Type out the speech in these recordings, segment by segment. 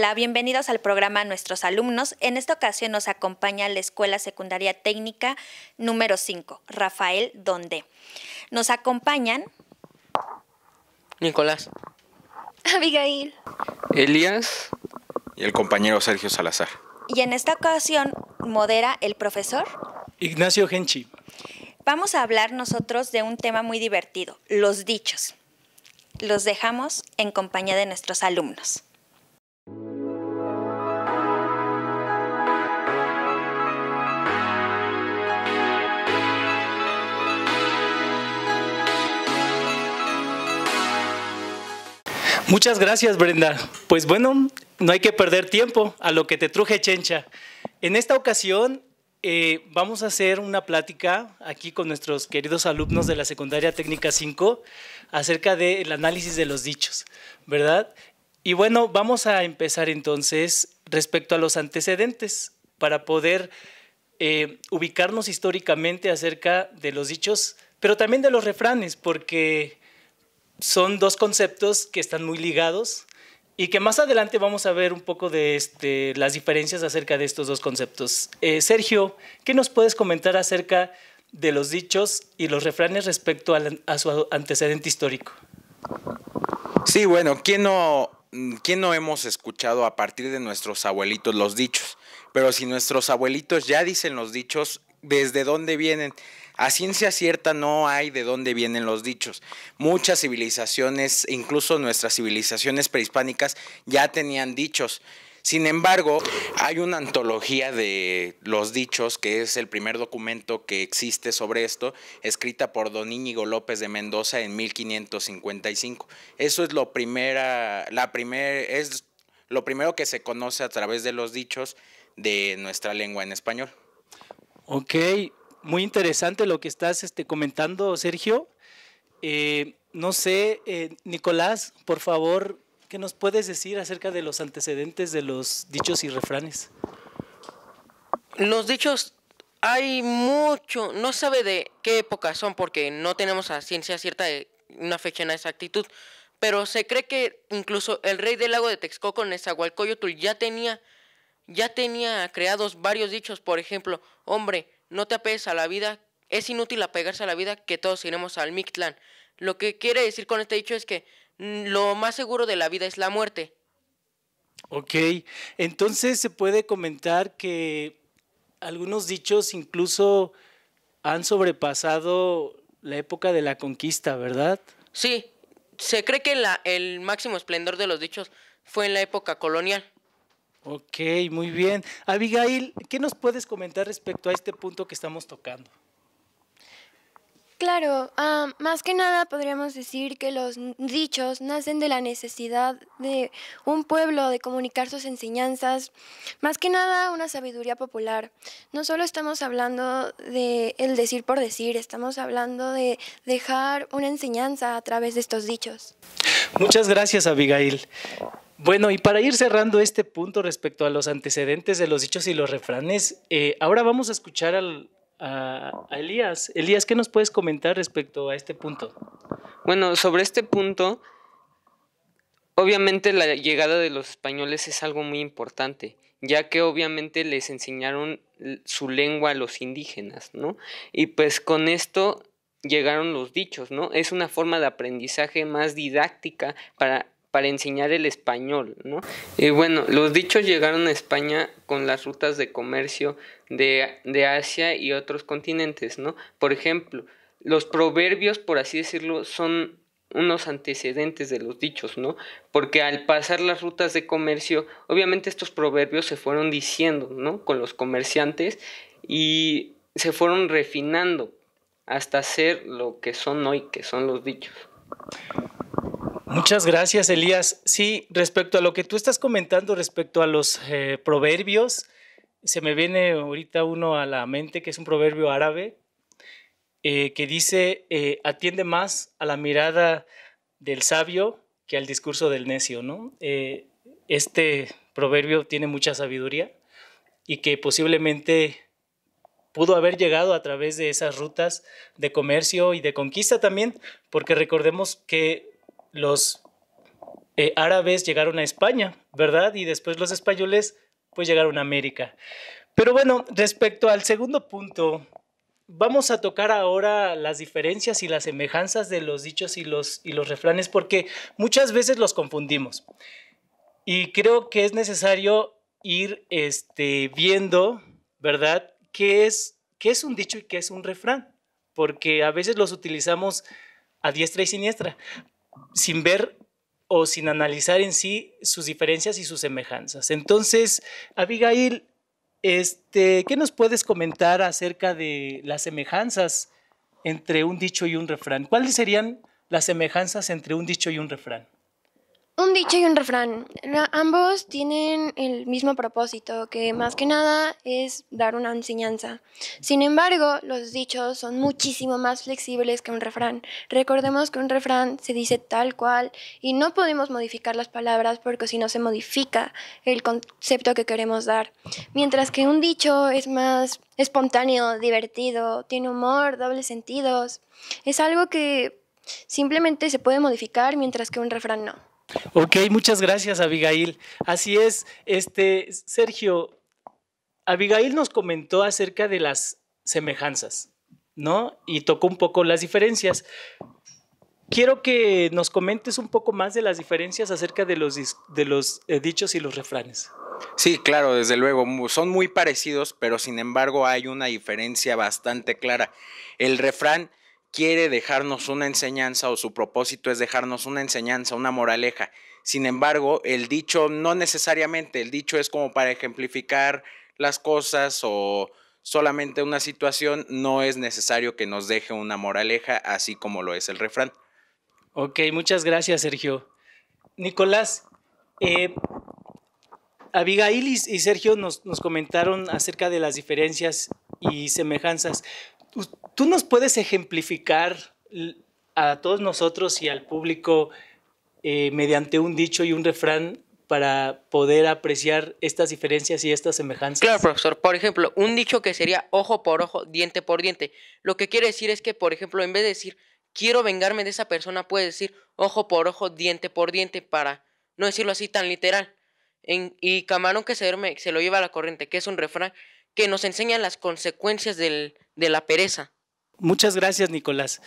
Hola, bienvenidos al programa Nuestros Alumnos. En esta ocasión nos acompaña la Escuela Secundaria Técnica número 5, Rafael Donde. Nos acompañan Nicolás, Abigail, Elías y el compañero Sergio Salazar. Y en esta ocasión modera el profesor Ignacio Genchi. Vamos a hablar nosotros de un tema muy divertido, los dichos. Los dejamos en compañía de nuestros alumnos. Muchas gracias, Brenda. Pues bueno, no hay que perder tiempo a lo que te truje, Chencha. En esta ocasión eh, vamos a hacer una plática aquí con nuestros queridos alumnos de la Secundaria Técnica 5 acerca del análisis de los dichos, ¿verdad? Y bueno, vamos a empezar entonces respecto a los antecedentes para poder eh, ubicarnos históricamente acerca de los dichos, pero también de los refranes, porque son dos conceptos que están muy ligados y que más adelante vamos a ver un poco de este, las diferencias acerca de estos dos conceptos. Eh, Sergio, ¿qué nos puedes comentar acerca de los dichos y los refranes respecto a, su antecedente histórico? Sí, bueno, ¿quién no, ¿quién no hemos escuchado a partir de nuestros abuelitos los dichos? Pero si nuestros abuelitos ya dicen los dichos, ¿desde dónde vienen? A ciencia cierta no hay de dónde vienen los dichos. Muchas civilizaciones, incluso nuestras civilizaciones prehispánicas, ya tenían dichos. Sin embargo, hay una antología de los dichos, que es el primer documento que existe sobre esto, escrita por don Íñigo López de Mendoza en 1555. Eso es lo primera, la es lo primero que se conoce a través de los dichos de nuestra lengua en español. Ok, muy interesante lo que estás este, comentando, Sergio. Eh, no sé, eh, Nicolás, por favor, ¿qué nos puedes decir acerca de los antecedentes de los dichos y refranes? Los dichos, hay mucho, no sabe de qué época son porque no tenemos a ciencia cierta de una fecha en exactitud, pero se cree que incluso el rey del lago de Texcoco, Nezahualcóyotl, ya tenía, ya tenía creados varios dichos, por ejemplo, hombre, no te apegues a la vida, es inútil apegarse a la vida que todos iremos al Mictlán. Lo que quiere decir con este dicho es que mm, lo más seguro de la vida es la muerte. Ok, entonces se puede comentar que algunos dichos incluso han sobrepasado la época de la conquista, ¿verdad? Sí, se cree que el máximo esplendor de los dichos fue en la época colonial. Ok, muy bien. Abigail, ¿qué nos puedes comentar respecto a este punto que estamos tocando? Claro, ah, más que nada podríamos decir que los dichos nacen de la necesidad de un pueblo de comunicar sus enseñanzas, más que nada una sabiduría popular. No solo estamos hablando de el decir por decir, estamos hablando de dejar una enseñanza a través de estos dichos. Muchas gracias, Abigail. Bueno, y para ir cerrando este punto respecto a los antecedentes de los dichos y los refranes, eh, ahora vamos a escuchar al, a, a, Elías. Elías, ¿qué nos puedes comentar respecto a este punto? Bueno, sobre este punto, obviamente la llegada de los españoles es algo muy importante, ya que obviamente les enseñaron su lengua a los indígenas, ¿no? Y pues con esto llegaron los dichos, ¿no? Es una forma de aprendizaje más didáctica para para enseñar el español, ¿no? Y bueno, los dichos llegaron a España con las rutas de comercio de, Asia y otros continentes, ¿no? Por ejemplo, los proverbios, por así decirlo, son unos antecedentes de los dichos, ¿no? Porque al pasar las rutas de comercio, obviamente estos proverbios se fueron diciendo, ¿no? Con los comerciantes y se fueron refinando hasta ser lo que son hoy, que son los dichos. Muchas gracias, Elías. Sí, respecto a lo que tú estás comentando, respecto a los eh, proverbios, se me viene ahorita uno a la mente que es un proverbio árabe eh, que dice, eh, atiende más a la mirada del sabio que al discurso del necio, ¿no? este proverbio tiene mucha sabiduría y que posiblemente pudo haber llegado a través de esas rutas de comercio y de conquista también, porque recordemos que los eh, árabes llegaron a España, ¿verdad? Y después los españoles pues llegaron a América. Pero bueno, respecto al segundo punto, vamos a tocar ahora las diferencias y las semejanzas de los dichos y los, y los refranes porque muchas veces los confundimos. Y creo que es necesario ir este, viendo, ¿verdad? ¿Qué es, ¿Qué es un dicho y qué es un refrán? Porque a veces los utilizamos a diestra y siniestra sin ver o sin analizar en sí sus diferencias y sus semejanzas. Entonces, Abigail, este, ¿qué nos puedes comentar acerca de las semejanzas entre un dicho y un refrán? ¿Cuáles serían las semejanzas entre un dicho y un refrán? Un dicho y un refrán. Ambos tienen el mismo propósito, que más que nada es dar una enseñanza. Sin embargo, los dichos son muchísimo más flexibles que un refrán. Recordemos que un refrán se dice tal cual y no podemos modificar las palabras porque si no se modifica el concepto que queremos dar. Mientras que un dicho es más espontáneo, divertido, tiene humor, dobles sentidos. Es algo que simplemente se puede modificar mientras que un refrán no. Ok, muchas gracias Abigail. Así es, este, Sergio, Abigail nos comentó acerca de las semejanzas, ¿no? Y tocó un poco las diferencias. Quiero que nos comentes un poco más de las diferencias acerca de los, de los eh, dichos y los refranes. Sí, claro, desde luego, son muy parecidos, pero sin embargo hay una diferencia bastante clara. El refrán quiere dejarnos una enseñanza o su propósito es dejarnos una enseñanza, una moraleja. Sin embargo, el dicho no necesariamente, el dicho es como para ejemplificar las cosas o solamente una situación, no es necesario que nos deje una moraleja, así como lo es el refrán. Ok, muchas gracias, Sergio. Nicolás, eh, Abigail y, Sergio nos, nos comentaron acerca de las diferencias y semejanzas. ¿Tú nos puedes ejemplificar a todos nosotros y al público eh, mediante un dicho y un refrán para poder apreciar estas diferencias y estas semejanzas? Claro, profesor. Por ejemplo, un dicho que sería ojo por ojo, diente por diente. Lo que quiere decir es que, por ejemplo, en vez de decir quiero vengarme de esa persona, puede decir ojo por ojo, diente por diente, para no decirlo así tan literal. y camarón que se duerme, se lo lleva a la corriente, que es un refrán que nos enseña las consecuencias de la pereza. Muchas gracias, Nicolás.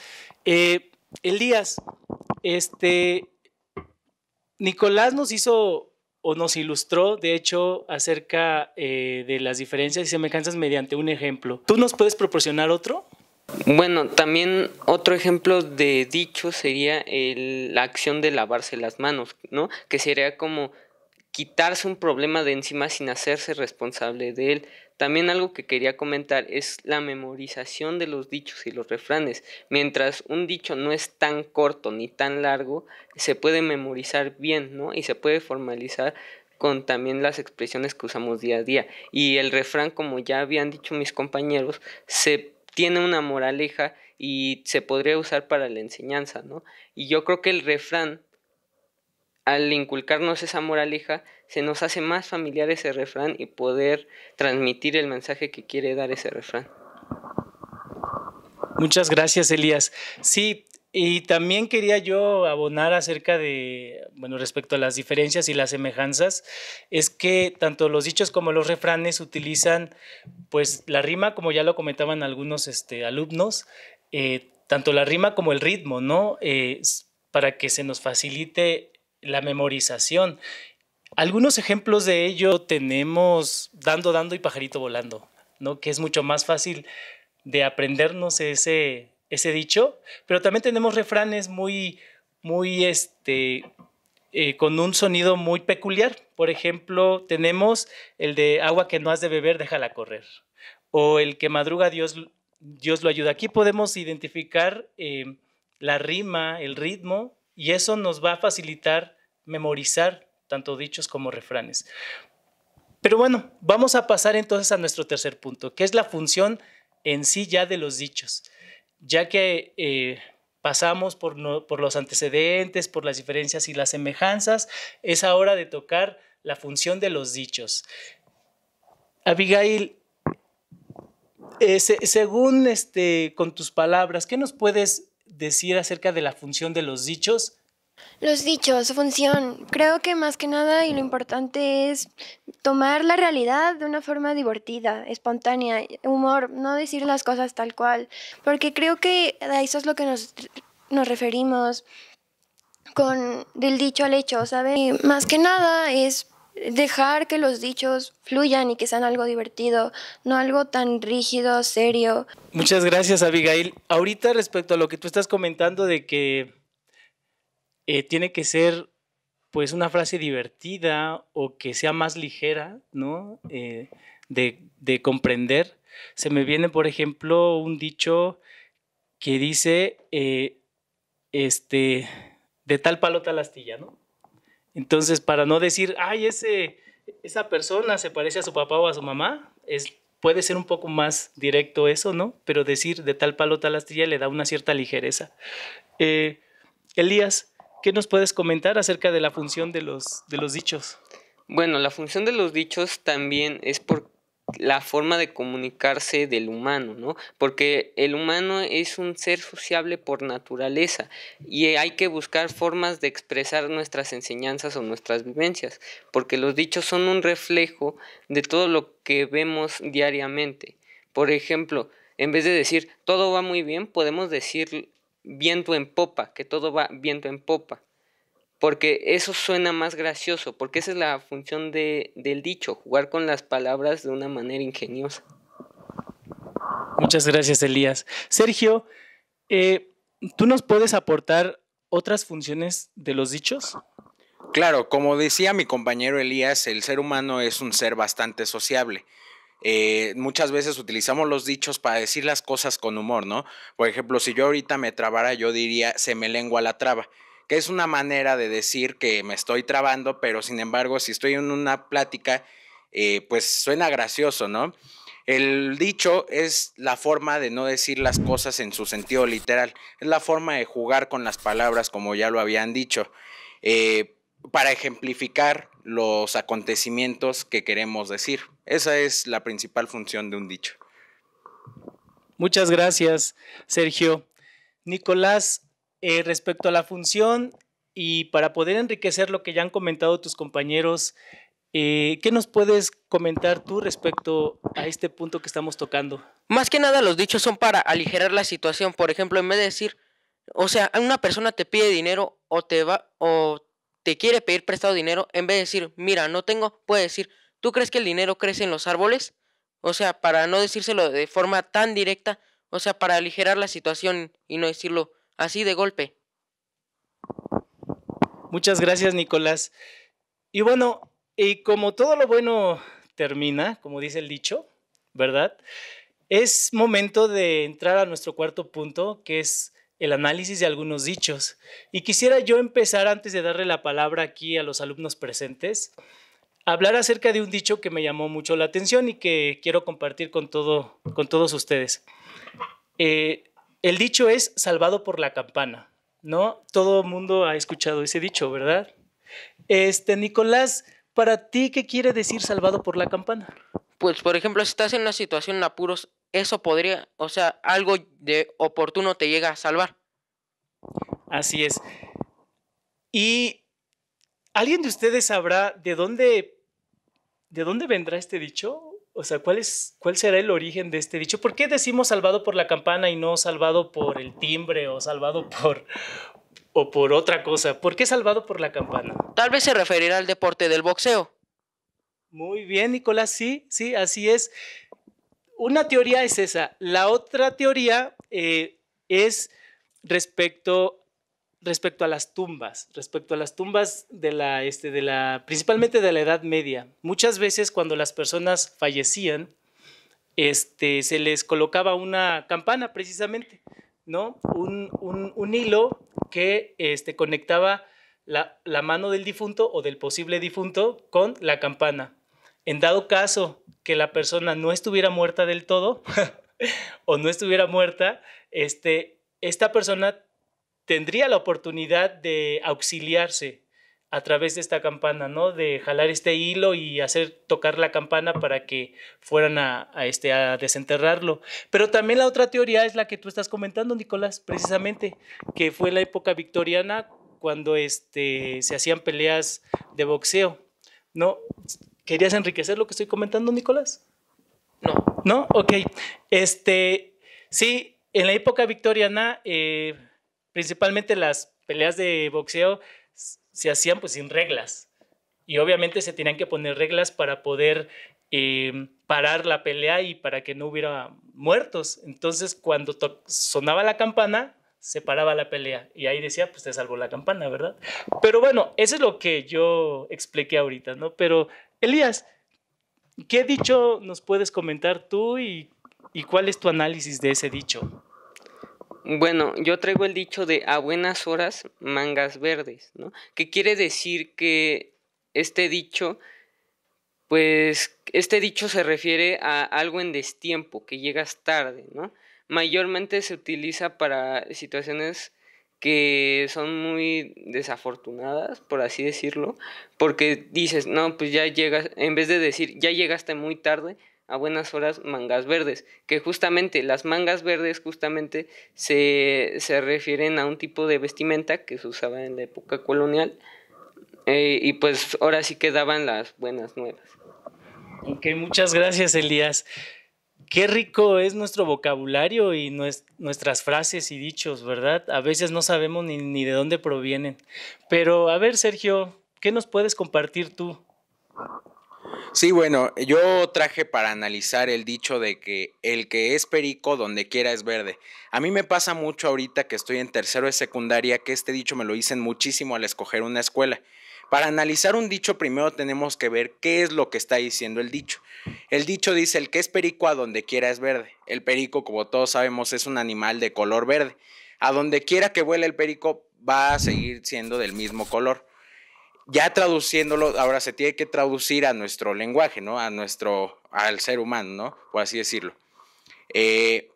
Eh, Elías, este, Nicolás nos hizo o nos ilustró, de hecho, acerca eh, de las diferencias y semejanzas mediante un ejemplo. ¿Tú nos puedes proporcionar otro? Bueno, también otro ejemplo de dicho sería la acción de lavarse las manos, ¿no? Que sería como quitarse un problema de encima sin hacerse responsable de él. También algo que quería comentar es la memorización de los dichos y los refranes. Mientras un dicho no es tan corto ni tan largo, se puede memorizar bien, ¿no? Y se puede formalizar con también las expresiones que usamos día a día. Y el refrán, como ya habían dicho mis compañeros, se tiene una moraleja y se podría usar para la enseñanza, ¿no? Y yo creo que el refrán al inculcarnos esa moraleja, se nos hace más familiar ese refrán y poder transmitir el mensaje que quiere dar ese refrán. Muchas gracias, Elías. Sí, y también quería yo abonar acerca de, bueno, respecto a las diferencias y las semejanzas, es que tanto los dichos como los refranes utilizan, pues, la rima, como ya lo comentaban algunos este, alumnos, eh, tanto la rima como el ritmo, ¿no? Eh, para que se nos facilite la memorización. Algunos ejemplos de ello tenemos dando, dando y pajarito volando, ¿no? Que es mucho más fácil de aprendernos ese, ese dicho, pero también tenemos refranes muy, muy, este, eh, con un sonido muy peculiar. Por ejemplo, tenemos el de agua que no has de beber, déjala correr. O el que madruga, Dios, Dios lo ayuda. Aquí podemos identificar eh, la rima, el ritmo, y eso nos va a facilitar memorizar tanto dichos como refranes. Pero bueno, vamos a pasar entonces a nuestro tercer punto, que es la función en sí ya de los dichos, ya que eh, pasamos por, los antecedentes, por las diferencias y las semejanzas, es ahora de tocar la función de los dichos. Abigail, eh, según este, con tus palabras, ¿qué nos puedes decir acerca de la función de los dichos los dichos, función. Creo que más que nada y lo importante es tomar la realidad de una forma divertida, espontánea, humor, no decir las cosas tal cual, porque creo que a eso es lo que nos, referimos con del dicho al hecho, ¿sabes? más que nada es dejar que los dichos fluyan y que sean algo divertido, no algo tan rígido, serio. Muchas gracias, Abigail. Ahorita respecto a lo que tú estás comentando de que eh, tiene que ser pues una frase divertida o que sea más ligera, ¿no? Eh, de, de, comprender. Se me viene, por ejemplo, un dicho que dice, eh, este, de tal palo tal astilla, ¿no? Entonces, para no decir, ay, ese, esa persona se parece a su papá o a su mamá, es, puede ser un poco más directo eso, ¿no? Pero decir de tal palo tal astilla le da una cierta ligereza. Elías, ¿Qué nos puedes comentar acerca de la función de los, de los dichos? Bueno, la función de los dichos también es por la forma de comunicarse del humano, ¿no? Porque el humano es un ser sociable por naturaleza y hay que buscar formas de expresar nuestras enseñanzas o nuestras vivencias, porque los dichos son un reflejo de todo lo que vemos diariamente. Por ejemplo, en vez de decir todo va muy bien, podemos decir viento en popa, que todo va viento en popa. Porque eso suena más gracioso, porque esa es la función del dicho, jugar con las palabras de una manera ingeniosa. Muchas gracias, Elías. Sergio, eh, ¿tú nos puedes aportar otras funciones de los dichos? Claro, como decía mi compañero Elías, el ser humano es un ser bastante sociable. Eh, muchas veces utilizamos los dichos para decir las cosas con humor, ¿no? Por ejemplo, si yo ahorita me trabara, yo diría, se me lengua la traba que es una manera de decir que me estoy trabando, pero sin embargo, si estoy en una plática, eh, pues suena gracioso, ¿no? El dicho es la forma de no decir las cosas en su sentido literal, es la forma de jugar con las palabras, como ya lo habían dicho. Eh, para ejemplificar, los acontecimientos que queremos decir. Esa es la principal función de un dicho. Muchas gracias, Sergio. Nicolás, eh, respecto a la función y para poder enriquecer lo que ya han comentado tus compañeros, eh, ¿Qué nos puedes comentar tú respecto a este punto que estamos tocando? Más que nada los dichos son para aligerar la situación. Por ejemplo, en vez de decir, o sea, una persona te pide dinero o te va o te quiere pedir prestado dinero, en vez de decir, mira, no tengo, puede decir, ¿tú crees que el dinero crece en los árboles? O sea, para no decírselo de forma tan directa, o sea, para aligerar la situación y no decirlo así de golpe. Muchas gracias, Nicolás. Y bueno, y como todo lo bueno termina, como dice el dicho, ¿verdad? Es momento de entrar a nuestro cuarto punto, que es el análisis de algunos dichos. Y quisiera yo empezar, antes de darle la palabra aquí a los alumnos presentes, hablar acerca de un dicho que me llamó mucho la atención y que quiero compartir con, todo, con todos ustedes. Eh, el dicho es salvado por la campana, ¿no? Todo mundo ha escuchado ese dicho, ¿verdad? Este, Nicolás, ¿para ti qué quiere decir salvado por la campana? Pues, por ejemplo, estás en una situación en apuros eso podría, o sea, algo de oportuno te llega a salvar. Así es. Y alguien de ustedes sabrá de dónde de dónde vendrá este dicho? O sea, ¿cuál es cuál será el origen de este dicho? ¿Por qué decimos salvado por la campana y no salvado por el timbre o salvado por o por otra cosa? ¿Por qué salvado por la campana? Tal vez se referirá al deporte del boxeo. Muy bien, Nicolás, sí, sí, así es una teoría es esa. La otra teoría eh, es respecto, respecto a las tumbas, respecto a las tumbas de la, este, de la, principalmente de la Edad Media. Muchas veces cuando las personas fallecían, este, se les colocaba una campana precisamente, ¿no? Un, hilo que este, conectaba la, la mano del difunto o del posible difunto con la campana. En dado caso que la persona no estuviera muerta del todo o no estuviera muerta, este, esta persona tendría la oportunidad de auxiliarse a través de esta campana, ¿no? De jalar este hilo y hacer tocar la campana para que fueran a, este, a desenterrarlo. Pero también la otra teoría es la que tú estás comentando, Nicolás, precisamente, que fue la época victoriana cuando este, se hacían peleas de boxeo, ¿no? ¿Querías enriquecer lo que estoy comentando, Nicolás? No. ¿No? Ok. Este, sí, en la época victoriana, eh, principalmente las peleas de boxeo se hacían pues sin reglas. Y obviamente se tenían que poner reglas para poder em, parar la pelea y para que no hubiera muertos. Entonces, cuando sonaba la campana, se paraba la pelea. Y ahí decía, pues te salvo la campana, ¿verdad? Pero bueno, eso es lo que yo expliqué ahorita, ¿no? Pero Elías, ¿qué dicho nos puedes comentar tú y, cuál es tu análisis de ese dicho? Bueno, yo traigo el dicho de a buenas horas mangas verdes, ¿no? Que quiere decir que este dicho, pues este dicho se refiere a algo en destiempo, que llegas tarde, ¿no? Mayormente se utiliza para situaciones que son muy desafortunadas, por así decirlo, porque dices, no, pues ya llegas, en vez de decir, ya llegaste muy tarde, a buenas horas mangas verdes, que justamente las mangas verdes justamente se, refieren a un tipo de vestimenta que se usaba en la época colonial eh, y pues ahora sí quedaban las buenas nuevas. Ok, muchas gracias Elías qué rico es nuestro vocabulario y nuestras frases y dichos, ¿verdad? A veces no sabemos ni, de dónde provienen. Pero a ver, Sergio, ¿qué nos puedes compartir tú? Sí, bueno, yo traje para analizar el dicho de que el que es perico donde quiera es verde. A mí me pasa mucho ahorita que estoy en tercero de secundaria que este dicho me lo dicen muchísimo al escoger una escuela. Para analizar un dicho primero tenemos que ver qué es lo que está diciendo el dicho. El dicho dice el que es perico a donde quiera es verde. El perico, como todos sabemos, es un animal de color verde. A donde quiera que vuele el perico va a seguir siendo del mismo color. Ya traduciéndolo, ahora se tiene que traducir a nuestro lenguaje, ¿no? A nuestro, al ser humano, ¿no? Por así decirlo. Eh,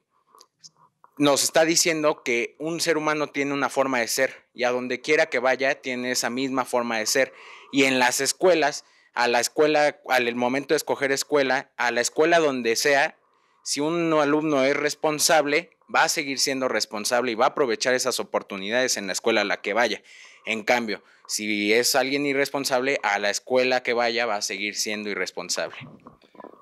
nos está diciendo que un ser humano tiene una forma de ser y a donde quiera que vaya tiene esa misma forma de ser. Y en las escuelas, a la escuela, al momento de escoger escuela, a la escuela donde sea, si un alumno es responsable, va a seguir siendo responsable y va a aprovechar esas oportunidades en la escuela a la que vaya. En cambio, si es alguien irresponsable, a la escuela que vaya va a seguir siendo irresponsable.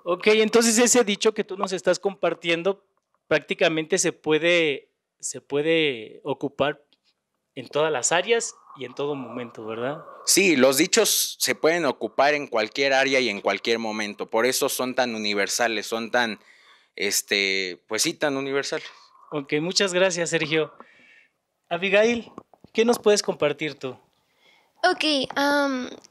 Ok, entonces ese dicho que tú nos estás compartiendo prácticamente se puede, se puede ocupar en todas las áreas y en todo momento, ¿verdad? Sí, los dichos se pueden ocupar en cualquier área y en cualquier momento. Por eso son tan universales, son tan, este, pues sí, tan universales. Ok, muchas gracias, Sergio. Abigail, ¿qué nos puedes compartir tú? Ok,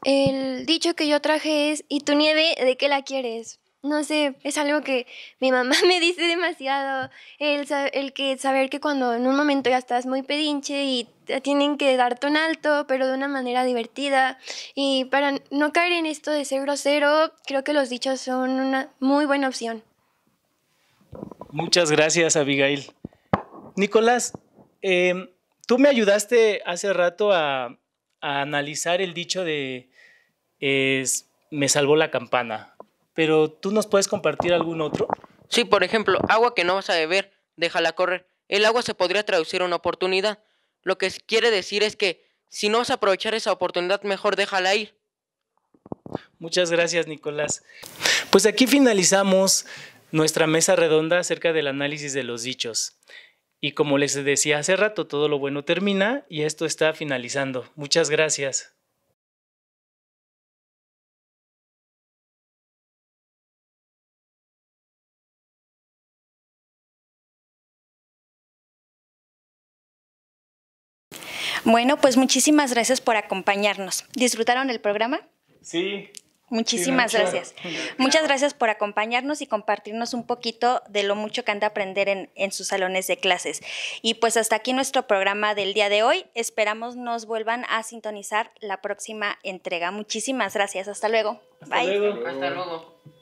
el dicho que yo traje es, ¿y tu nieve de qué la quieres? no sé, es algo que mi mamá me dice demasiado, el, que saber que cuando en un momento ya estás muy pedinche y tienen que darte un alto, pero de una manera divertida. Y para no caer en esto de ser grosero, creo que los dichos son una muy buena opción. Muchas gracias, Abigail. Nicolás, em, tú me ayudaste hace rato a, analizar el dicho de me salvó la campana pero tú nos puedes compartir algún otro. Sí, por ejemplo, agua que no vas a beber, déjala correr. El agua se podría traducir a una oportunidad. Lo que quiere decir es que si no vas a aprovechar esa oportunidad, mejor déjala ir. Muchas gracias, Nicolás. Pues aquí finalizamos nuestra mesa redonda acerca del análisis de los dichos. Y como les decía hace rato, todo lo bueno termina y esto está finalizando. Muchas gracias. Bueno, pues muchísimas gracias por acompañarnos. ¿Disfrutaron el programa? Sí. Muchísimas gracias. Muchas gracias por acompañarnos y compartirnos un poquito de lo mucho que han de aprender en, sus salones de clases. Y pues hasta aquí nuestro programa del día de hoy. Esperamos nos vuelvan a sintonizar la próxima entrega. Muchísimas gracias. Hasta luego. Bye. Luego. Hasta luego.